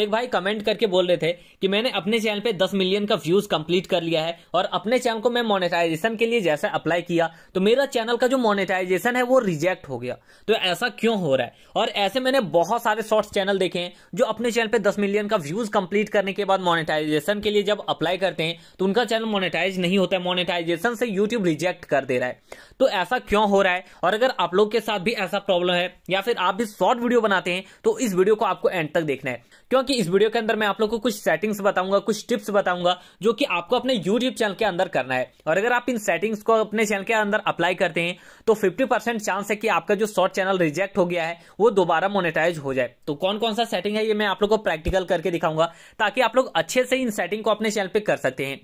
एक भाई कमेंट करके बोल रहे थे कि मैंने अपने चैनल पे 10 मिलियन का व्यूज कंप्लीट कर लिया है और अपने चैनल को मैं मोनेटाइजेशन के लिए जैसे अप्लाई किया तो मेरा चैनल का जो मोनेटाइजेशन है वो रिजेक्ट हो गया तो ऐसा क्यों हो रहा है और ऐसे मैंने बहुत सारे शॉर्ट्स चैनल देखे हैं जो अपने चैनल पे दस मिलियन का व्यूज कंप्लीट करने के बाद मोनिटाइजेशन के लिए जब अप्लाई करते हैं तो उनका चैनल मोनिटाइज नहीं होता है मोनिटाइजेशन से यूट्यूब रिजेक्ट कर दे रहा है तो ऐसा क्यों हो रहा है और अगर आप लोग के साथ भी ऐसा प्रॉब्लम है या फिर आप भी शॉर्ट वीडियो बनाते हैं तो इस वीडियो को आपको एंड तक देखना है क्योंकि इस वीडियो के अंदर मैं आप लोग को कुछ सेटिंग्स बताऊंगा कुछ टिप्स बताऊंगा जो कि आपको अपने यूट्यूब चैनल के अंदर करना है और अगर आप इन सेटिंग्स को अपने चैनल के अंदर अप्लाई करते हैं तो फिफ्टी चांस है कि आपका जो शॉर्ट चैनल रिजेक्ट हो गया है वो दोबारा मोनिटाइज हो जाए तो कौन कौन सा सेटिंग है ये मैं आप लोग को प्रैक्टिकल करके दिखाऊंगा ताकि आप लोग अच्छे से इन सेटिंग को अपने चैनल पर कर सकते हैं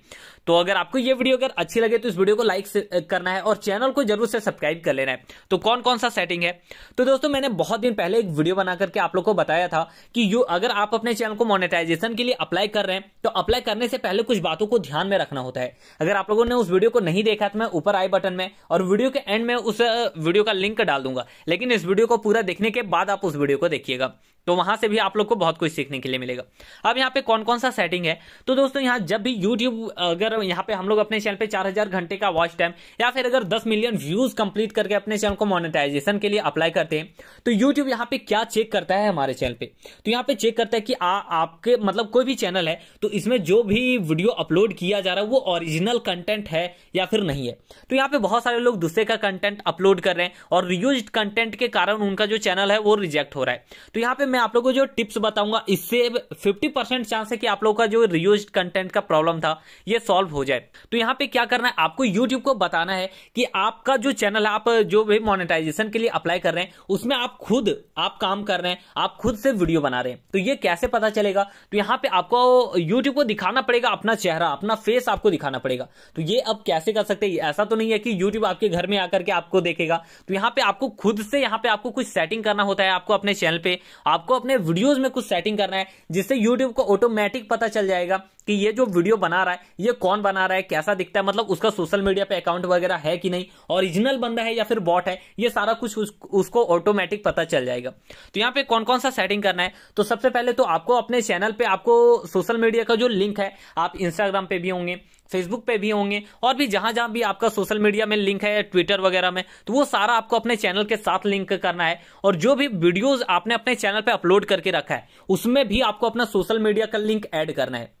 तो अगर आपको ये वीडियो अगर अच्छी लगे तो इस वीडियो को लाइक करना है और चैनल को जरूर से सब्सक्राइब कर लेना है तो कौन कौन सा सेटिंग है तो दोस्तों मैंने बहुत दिन पहले एक वीडियो बना करके आप लोग को बताया था कि यू अगर आप अपने चैनल को मोनेटाइजेशन के लिए अप्लाई कर रहे हैं तो अप्लाई करने से पहले कुछ बातों को ध्यान में रखना होता है अगर आप लोगों ने उस वीडियो को नहीं देखा तो मैं ऊपर आई बटन में और वीडियो के एंड में उस वीडियो का लिंक डाल दूंगा लेकिन इस वीडियो को पूरा देखने के बाद आप उस वीडियो को देखिएगा तो वहां से भी आप लोग को बहुत कुछ सीखने के लिए मिलेगा अब यहाँ पे कौन कौन सा सेटिंग है तो दोस्तों यहाँ जब भी YouTube अगर यहाँ पे हम लोग अपने चैनल पे 4000 घंटे का वॉच टाइम या फिर अगर 10 मिलियन व्यूज कंप्लीट करके अपने चैनल को मोनेटाइजेशन के लिए अप्लाई करते हैं तो YouTube यहाँ पे क्या चेक करता है हमारे चैनल पे तो यहाँ पे चेक करता है कि आ, आपके मतलब कोई भी चैनल है तो इसमें जो भी वीडियो अपलोड किया जा रहा है वो ओरिजिनल कंटेंट है या फिर नहीं है तो यहाँ पे बहुत सारे लोग दूसरे का कंटेंट अपलोड कर रहे हैं और रियूज कंटेंट के कारण उनका जो चैनल है वो रिजेक्ट हो रहा है तो यहाँ पे मैं मैं आप लोगों को जो टिप्स बताऊंगा इससे 50 परसेंट चांस है कि आप लोगों का जो रियूज कंटेंट का प्रॉब्लम था ये सॉल्व हो जाए तो यहाँ पे क्या करना है आपको यूट्यूब को बताना है कि आपका जो चैनल आप जो भी मोनेटाइजेशन के लिए अप्लाई कर रहे हैं उसमें आप खुद आप काम कर रहे हैं आप खुद से वीडियो बना रहे हैं तो ये कैसे पता चलेगा तो यहाँ पे आपको यूट्यूब को दिखाना पड़ेगा अपना चेहरा अपना फेस आपको दिखाना पड़ेगा तो ये आप कैसे कर सकते हैं ऐसा तो नहीं है कि यूट्यूब आपके घर में आकर के आपको देखेगा तो यहाँ पे आपको खुद से यहाँ पे आपको कुछ सेटिंग करना होता है आपको अपने चैनल पे आप आपको अपने वीडियोज में कुछ सेटिंग करना है जिससे यूट्यूब को ऑटोमेटिक पता चल जाएगा कि ये जो वीडियो बना रहा है ये कौन बना रहा है कैसा दिखता है मतलब उसका सोशल मीडिया पे अकाउंट वगैरह है कि नहीं ओरिजिनल बंदा है या फिर बॉट है ये सारा कुछ उस, उसको ऑटोमेटिक पता चल जाएगा तो यहाँ पे कौन कौन सा सेटिंग करना है तो सबसे पहले तो आपको अपने चैनल पे आपको सोशल मीडिया का जो लिंक है आप इंस्टाग्राम पे भी होंगे फेसबुक पे भी होंगे और भी जहां जहां भी आपका सोशल मीडिया में लिंक है ट्विटर वगैरह में तो वो सारा आपको अपने चैनल के साथ लिंक करना है और जो भी वीडियोस आपने अपने चैनल पे अपलोड करके रखा है उसमें भी आपको अपना सोशल मीडिया का लिंक ऐड करना है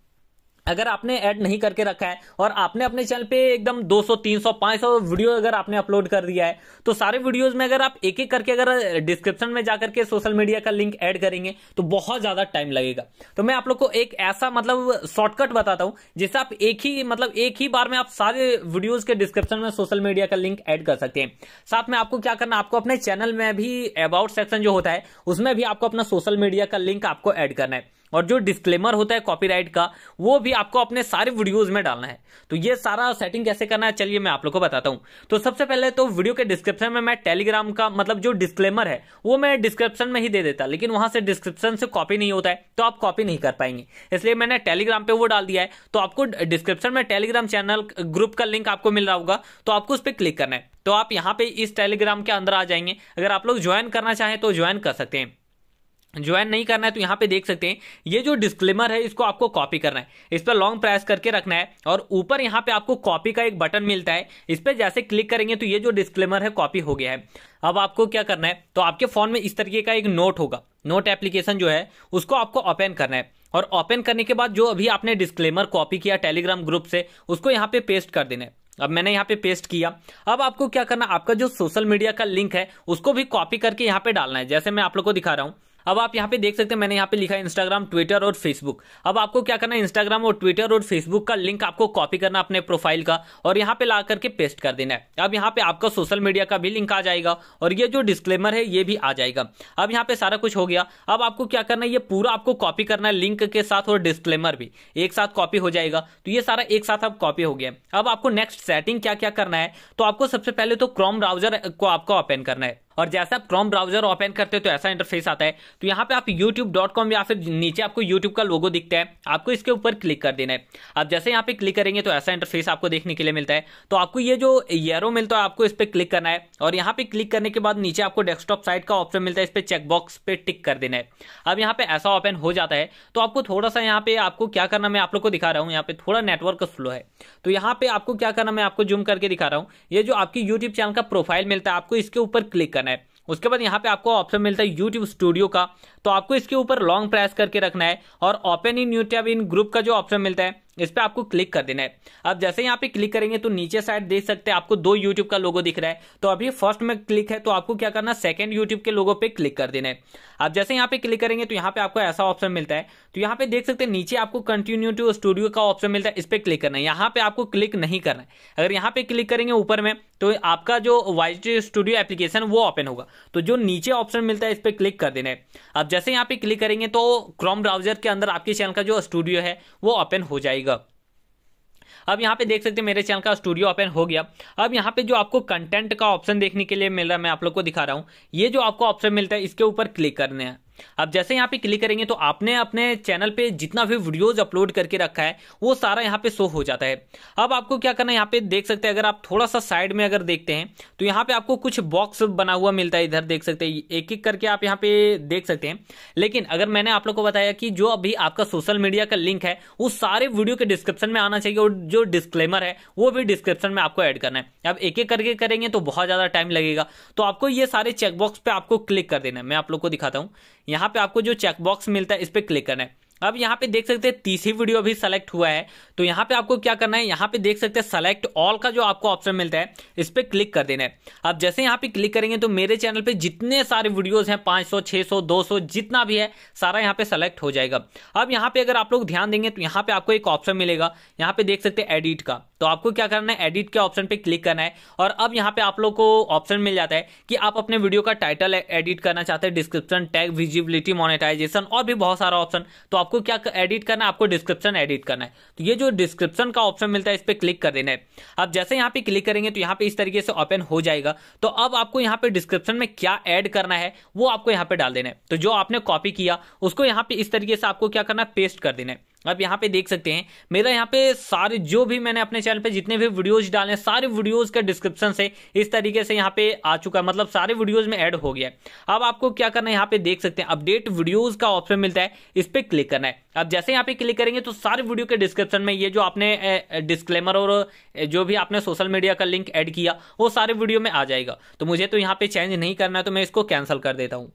अगर आपने ऐड नहीं करके रखा है और आपने अपने चैनल पे एकदम 200, 300, 500 वीडियो अगर आपने अपलोड कर दिया है तो सारे वीडियोस में अगर आप एक एक करके अगर डिस्क्रिप्शन में जाकर के सोशल मीडिया का लिंक ऐड करेंगे तो बहुत ज़्यादा टाइम लगेगा तो मैं आप लोग को एक ऐसा मतलब शॉर्टकट बताता हूँ जिससे आप एक ही मतलब एक ही बार में आप सारे वीडियोज़ के डिस्क्रिप्शन में सोशल मीडिया का लिंक एड कर सकते हैं साथ में आपको क्या करना आपको अपने चैनल में भी अबाउट सेक्शन जो होता है उसमें भी आपको अपना सोशल मीडिया का लिंक आपको एड करना है और जो डिस्क्लेमर होता है कॉपीराइट का वो भी आपको अपने सारे वीडियोस में डालना है तो ये सारा सेटिंग कैसे करना है चलिए मैं आप लोग को बताता हूँ तो सबसे पहले तो वीडियो के डिस्क्रिप्शन में मैं टेलीग्राम का मतलब जो डिस्क्लेमर है वो मैं डिस्क्रिप्शन में ही दे देता लेकिन वहां से डिस्क्रिप्शन से कॉपी नहीं होता है तो आप कॉपी नहीं कर पाएंगे इसलिए मैंने टेलीग्राम पे वो डाल दिया है तो आपको डिस्क्रिप्शन में टेलीग्राम चैनल ग्रुप का लिंक आपको मिल रहा होगा तो आपको उस पर क्लिक करना है तो आप यहाँ पे इस टेलीग्राम के अंदर आ जाएंगे अगर आप लोग ज्वाइन करना चाहें तो ज्वाइन कर सकते हैं ज्वाइन नहीं करना है तो यहाँ पे देख सकते हैं ये जो डिस्क्लेमर है इसको आपको कॉपी करना है इस पर लॉन्ग प्रेस करके रखना है और ऊपर यहाँ पे आपको कॉपी का एक बटन मिलता है इस पर जैसे क्लिक करेंगे तो ये जो डिस्क्लेमर है कॉपी हो गया है अब आपको क्या करना है तो आपके फोन में इस तरीके का एक नोट होगा नोट एप्लीकेशन जो है उसको आपको ओपन करना है और ओपन करने के बाद जो अभी आपने डिस्क्लेमर कॉपी किया टेलीग्राम ग्रुप से उसको यहाँ पे पेस्ट कर देना है अब मैंने यहाँ पे पेस्ट किया अब आपको क्या करना आपका जो सोशल मीडिया का लिंक है उसको भी कॉपी करके यहाँ पे डालना है जैसे मैं आप लोग को दिखा रहा हूँ अब आप यहाँ पे देख सकते हैं मैंने यहाँ पे लिखा इंस्टाग्राम ट्विटर और फेसबुक अब आपको क्या करना है इंस्टाग्राम और ट्विटर और फेसबुक का लिंक आपको कॉपी करना अपने प्रोफाइल का और यहाँ पे ला करके पेस्ट कर देना है अब यहाँ पे आपका सोशल मीडिया का भी लिंक आ जाएगा और ये जो डिस्क्लेमर है ये भी आ जाएगा अब यहाँ पे सारा कुछ हो गया अब आपको क्या करना है ये पूरा आपको कॉपी करना है लिंक के साथ और डिस्क्लेमर भी एक साथ कॉपी हो जाएगा तो ये सारा एक साथ अब कॉपी हो गया अब आपको नेक्स्ट सेटिंग क्या क्या करना है तो आपको सबसे पहले तो क्रोम ब्राउजर को आपको ओपन करना है और जैसे आप क्रोम ब्राउजर ओपन करते हो तो ऐसा इंटरफेस आता है तो यहाँ पे आप youtube.com या फिर नीचे आपको यूट्यूब का लोगो दिखता है आपको इसके ऊपर क्लिक कर देना है आप जैसे यहाँ पे क्लिक करेंगे तो ऐसा इंटरफेस आपको देखने के लिए मिलता है तो आपको ये जो येरो मिलता है आपको इस पर क्लिक करना है और यहाँ पे क्लिक करने के बाद नीचे आपको डेस्कटॉप साइट का ऑप्शन मिलता है इस पर चेकबॉक्स पे टिक कर देना है अब यहाँ पे ऐसा ओपन हो जाता है तो आपको थोड़ा सा यहाँ पे आपको क्या करना मैं आप लोग को दिखा रहा हूँ यहाँ पे थोड़ा नेटवर्क स्लो है तो यहाँ पे आपको क्या करना मैं आपको जूम करके दिखा रहा हूँ ये जो आपकी यूट्यूब चैनल का प्रोफाइल मिलता है आपको इसके ऊपर क्लिक करना उसके बाद यहाँ पे आपको ऑप्शन मिलता है यूट्यूब स्टूडियो का तो आपको इसके ऊपर लॉन्ग प्रेस करके रखना है और open in YouTube in group का जो ऑप्शन मिलता है इस पर आपको क्लिक कर देना है अब जैसे यहाँ पे क्लिक करेंगे तो नीचे साइड देख सकते हैं आपको दो यूट्यूब का लोगो दिख रहा है तो अभी फर्स्ट में क्लिक है तो आपको क्या करना सेकंड यूट्यूब के लोगो पे क्लिक कर देना है अब जैसे यहाँ पे क्लिक करेंगे तो यहाँ पे आपको ऐसा ऑप्शन मिलता है तो यहाँ पे देख सकते हैं नीचे आपको कंटिन्यू टू स्टूडियो का ऑप्शन मिलता है इस पर क्लिक करना है यहाँ पे आपको क्लिक नहीं करना है अगर यहाँ पे क्लिक करेंगे ऊपर में तो आपका जो वाइज स्टूडियो एप्लीकेशन वो ओपन होगा तो जो नीचे ऑप्शन मिलता है इस पर क्लिक कर देना है अब जैसे यहाँ पे क्लिक करेंगे तो क्रोम ब्राउजर के अंदर आपके चैनल का जो स्टूडियो है वो ओपन हो जाएगा जाएगा अब यहाँ पे देख सकते हैं मेरे चैनल का स्टूडियो ओपन हो गया अब यहाँ पे जो आपको कंटेंट का ऑप्शन देखने के लिए मिल रहा है मैं आप लोग को दिखा रहा हूँ ये जो आपको ऑप्शन मिलता है इसके ऊपर क्लिक करने हैं अब जैसे यहाँ पे क्लिक करेंगे तो आपने अपने चैनल पे जितना भी वीडियोज अपलोड करके रखा है वो सारा यहाँ पे शो हो जाता है अब आपको क्या करना है यहाँ पे देख सकते हैं अगर आप थोड़ा सा साइड में अगर देखते हैं तो यहाँ पे आपको कुछ बॉक्स बना हुआ मिलता है इधर देख सकते हैं एक एक करके आप यहाँ पे देख सकते हैं लेकिन अगर मैंने आप लोग को बताया कि जो अभी आपका सोशल मीडिया का लिंक है वो सारे वीडियो के डिस्क्रिप्शन में आना चाहिए और जो डिस्क्लेमर है वो भी डिस्क्रिप्शन में आपको एड करना है अब एक एक करके करेंगे तो बहुत ज़्यादा टाइम लगेगा तो आपको ये सारे चेकबॉक्स पे आपको क्लिक कर देना है मैं आप लोग को दिखाता हूँ यहाँ पे आपको जो चेकबॉक्स मिलता है इस पर क्लिक करना है अब यहाँ पे देख सकते हैं तीसरी वीडियो भी सेलेक्ट हुआ है तो यहाँ पे आपको क्या करना है यहाँ पे देख सकते हैं सेलेक्ट ऑल का जो आपको ऑप्शन मिलता है इस पर क्लिक कर देना है अब जैसे यहाँ पे क्लिक करेंगे तो मेरे चैनल पे जितने सारे वीडियोस हैं 500 600 200 जितना भी है सारा यहाँ पे सेलेक्ट हो जाएगा अब यहाँ पे अगर आप लोग ध्यान देंगे तो यहाँ पे आपको एक ऑप्शन मिलेगा यहाँ पे देख सकते हैं एडिट का तो आपको क्या करना है एडिट के ऑप्शन पे क्लिक करना है और अब यहाँ पे आप लोग को ऑप्शन मिल जाता है कि आप अपने वीडियो का टाइटल एडिट करना चाहते हैं डिस्क्रिप्शन टैग विजिबिलिटी मोनिटाइजेशन और भी बहुत सारा ऑप्शन तो आप आपको क्या एडिट करना है आपको डिस्क्रिप्शन एडिट करना है तो ये जो डिस्क्रिप्शन का ऑप्शन मिलता है इस पर क्लिक कर देना है अब जैसे यहाँ पे क्लिक करेंगे तो यहाँ पे इस तरीके से ओपन हो जाएगा तो अब आपको यहाँ पे डिस्क्रिप्शन में क्या ऐड करना है वो आपको यहाँ पे डाल देना है तो जो आपने कॉपी किया उसको यहाँ पे इस तरीके से आपको क्या करना है पेस्ट कर देना है आप यहाँ पे देख सकते हैं मेरा यहाँ पे सारे जो भी मैंने अपने चैनल पे जितने भी वीडियोज डाले हैं सारे वीडियोज का डिस्क्रिप्शन से इस तरीके से यहाँ पे आ चुका है मतलब सारे वीडियोज में ऐड हो गया है अब आपको क्या करना है यहाँ पे देख सकते हैं अपडेट वीडियोज का ऑप्शन मिलता है इस पर क्लिक करना है अब जैसे यहाँ पे क्लिक करेंगे तो सारे वीडियो के डिस्क्रिप्शन में ये जो आपने डिस्क्लेमर और जो भी आपने सोशल मीडिया का लिंक ऐड किया वो सारे वीडियो में आ जाएगा तो मुझे तो यहाँ पे चेंज नहीं करना है तो मैं इसको कैंसिल कर देता हूँ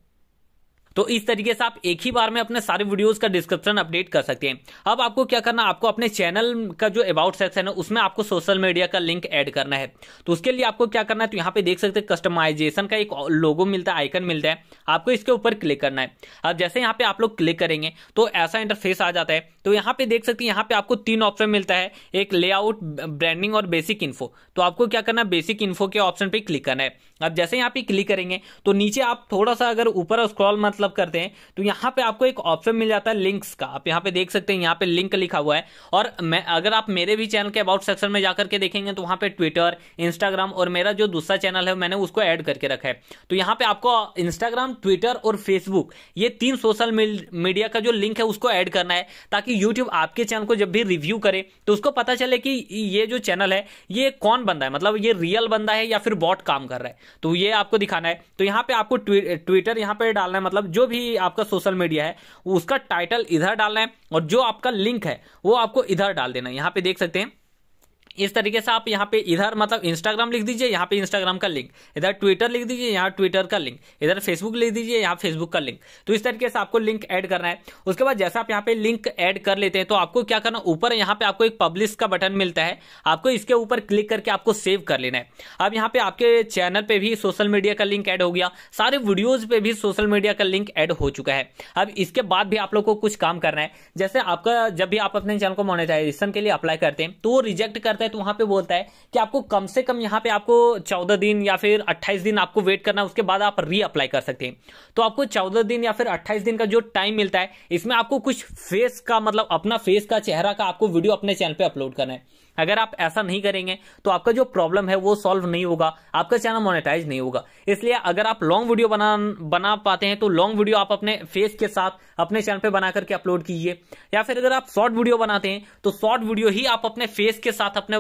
तो इस तरीके से आप एक ही बार में अपने सारे वीडियोस का डिस्क्रिप्शन अपडेट कर सकते हैं अब आपको क्या करना आपको अपने चैनल का जो अबाउट सेक्शन है उसमें आपको सोशल मीडिया का लिंक ऐड करना है तो उसके लिए आपको क्या करना है तो यहाँ पे देख सकते हैं कस्टमाइजेशन का एक लोगो मिलता है आइकन मिलता है आपको इसके ऊपर क्लिक करना है अब जैसे यहाँ पे आप लोग क्लिक करेंगे तो ऐसा इंटरफेस आ जाता है तो यहाँ पे देख सकते हैं यहाँ पे आपको तीन ऑप्शन मिलता है एक लेआउट ब्रांडिंग और बेसिक इन्फो तो आपको क्या करना बेसिक इन्फो के ऑप्शन पे क्लिक करना है अब जैसे यहाँ पे क्लिक करेंगे तो नीचे आप थोड़ा सा अगर ऊपर स्क्रॉल मतलब करते हैं तो यहाँ पे आपको एक ऑप्शन मिल जाता है लिंक्स का आप यहाँ पे देख सकते हैं यहाँ पे लिंक लिखा हुआ है और मैं अगर आप मेरे भी चैनल के अबाउट सेक्शन में जाकर के देखेंगे तो वहाँ पे ट्विटर इंस्टाग्राम और मेरा जो दूसरा चैनल है मैंने उसको ऐड करके रखा है तो यहाँ पे आपको इंस्टाग्राम ट्विटर और फेसबुक ये तीन सोशल मीडिया का जो लिंक है उसको ऐड करना है ताकि कि यूट्यूब आपके चैनल को जब भी रिव्यू करे तो उसको पता चले कि ये जो चैनल है ये कौन बंदा है मतलब ये रियल बंदा है या फिर बॉट काम कर रहा है तो ये आपको दिखाना है तो यहाँ पे आपको ट्विटर यहाँ पे डालना है मतलब जो भी आपका सोशल मीडिया है उसका टाइटल इधर डालना है और जो आपका लिंक है वो आपको इधर डाल देना है यहाँ पे देख सकते हैं इस तरीके से आप यहाँ पे इधर मतलब इंस्टाग्राम लिख दीजिए यहाँ पे इंस्टाग्राम का लिंक इधर ट्विटर लिख दीजिए यहाँ ट्विटर का लिंक इधर फेसबुक लिख दीजिए यहाँ फेसबुक का लिंक तो इस तरीके से आपको लिंक ऐड करना है उसके बाद जैसा आप यहाँ पे लिंक ऐड कर लेते हैं तो आपको क्या करना ऊपर यहाँ पे आपको एक पब्लिश का बटन मिलता है आपको इसके ऊपर क्लिक करके आपको सेव कर लेना है अब यहाँ पे आपके चैनल पे भी सोशल मीडिया का लिंक एड हो गया सारे वीडियोज पे भी सोशल मीडिया का लिंक एड हो चुका है अब इसके बाद भी आप लोग को कुछ काम करना है जैसे आपका जब भी आप अपने चैनल को मोनिटाइजेशन के लिए अप्लाई करते हैं तो वो रिजेक्ट करते जाता है तो वहां पे बोलता है कि आपको कम से कम यहाँ पे आपको चौदह दिन या फिर अट्ठाईस दिन आपको वेट करना है उसके बाद आप रीअप्लाई कर सकते हैं तो आपको चौदह दिन या फिर अट्ठाईस दिन का जो टाइम मिलता है इसमें आपको कुछ फेस का मतलब अपना फेस का चेहरा का आपको वीडियो अपने चैनल पर अपलोड करना है अगर आप ऐसा नहीं करेंगे तो आपका जो प्रॉब्लम है वो सॉल्व नहीं होगा आपका चैनल मोनेटाइज नहीं होगा इसलिए अगर आप लॉन्ग वीडियो बना बना पाते हैं तो लॉन्ग वीडियो आप अपने फेस के साथ अपने चैनल पे बना करके अपलोड कीजिए या फिर अगर आप शॉर्ट वीडियो बनाते हैं तो शॉर्ट वीडियो ही आप अपने फेस के साथ अपने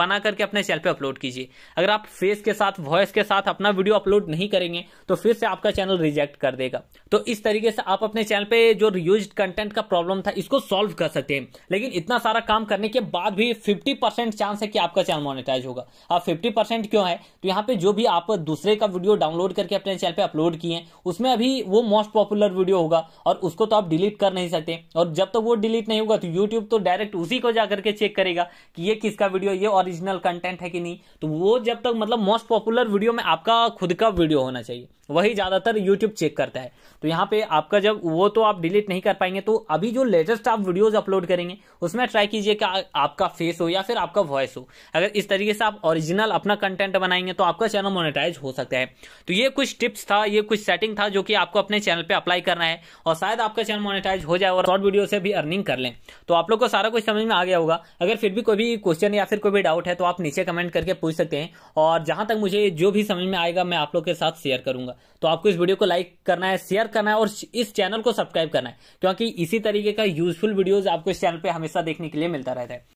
बना करके अपने चैनल पे अपलोड कीजिए अगर आप फेस के साथ वॉइस के साथ अपना वीडियो अपलोड नहीं करेंगे तो फिर से आपका चैनल रिजेक्ट कर देगा तो इस तरीके से आप अपने चैनल पर जो रियूज कंटेंट का प्रॉब्लम था इसको सॉल्व कर सकते हैं लेकिन इतना सारा काम करने के बाद भी फिफ्टी फिफ्टी परसेंट चांस है कि आपका चैनल मोनेटाइज होगा अब फिफ्टी परसेंट क्यों है तो यहाँ पे जो भी आप दूसरे का वीडियो डाउनलोड करके अपने चैनल पे अपलोड किए हैं उसमें अभी वो मोस्ट पॉपुलर वीडियो होगा और उसको तो आप डिलीट कर नहीं सकते और जब तक तो वो डिलीट नहीं होगा तो यूट्यूब तो डायरेक्ट उसी को जाकर के चेक करेगा कि ये किसका वीडियो ये ऑरिजिनल कंटेंट है कि नहीं तो वो जब तक मतलब मोस्ट पॉपुलर वीडियो में आपका खुद का वीडियो होना चाहिए वही ज्यादातर यूट्यूब चेक करता है तो यहाँ पे आपका जब वो तो आप डिलीट नहीं कर पाएंगे तो अभी जो लेटेस्ट आप वीडियोज अपलोड करेंगे उसमें ट्राई कीजिए कि आपका फेस हो या फिर आपका वॉइस हो अगर इस तरीके से आप ओरिजिनल अपना कंटेंट बनाएंगे तो आपका चैनल मोनेटाइज हो सकता है तो ये कुछ टिप्स था ये कुछ सेटिंग था जो कि आपको अपने चैनल पर अप्लाई करना है और शायद आपका चैनल मोनेटाइज हो जाए और शॉर्ट वीडियो से भी अर्निंग कर लें तो आप लोग को सारा कुछ समझ में आ गया होगा अगर फिर भी कोई भी क्वेश्चन या फिर कोई भी डाउट है तो आप नीचे कमेंट करके पूछ सकते हैं और जहां तक मुझे जो भी समझ में आएगा मैं आप लोग के साथ शेयर करूंगा तो आपको इस वीडियो को लाइक करना है शेयर करना है और इस चैनल को सब्सक्राइब करना है क्योंकि इसी तरीके का यूजफुल वीडियोज आपको इस चैनल पर हमेशा देखने के लिए मिलता रहता है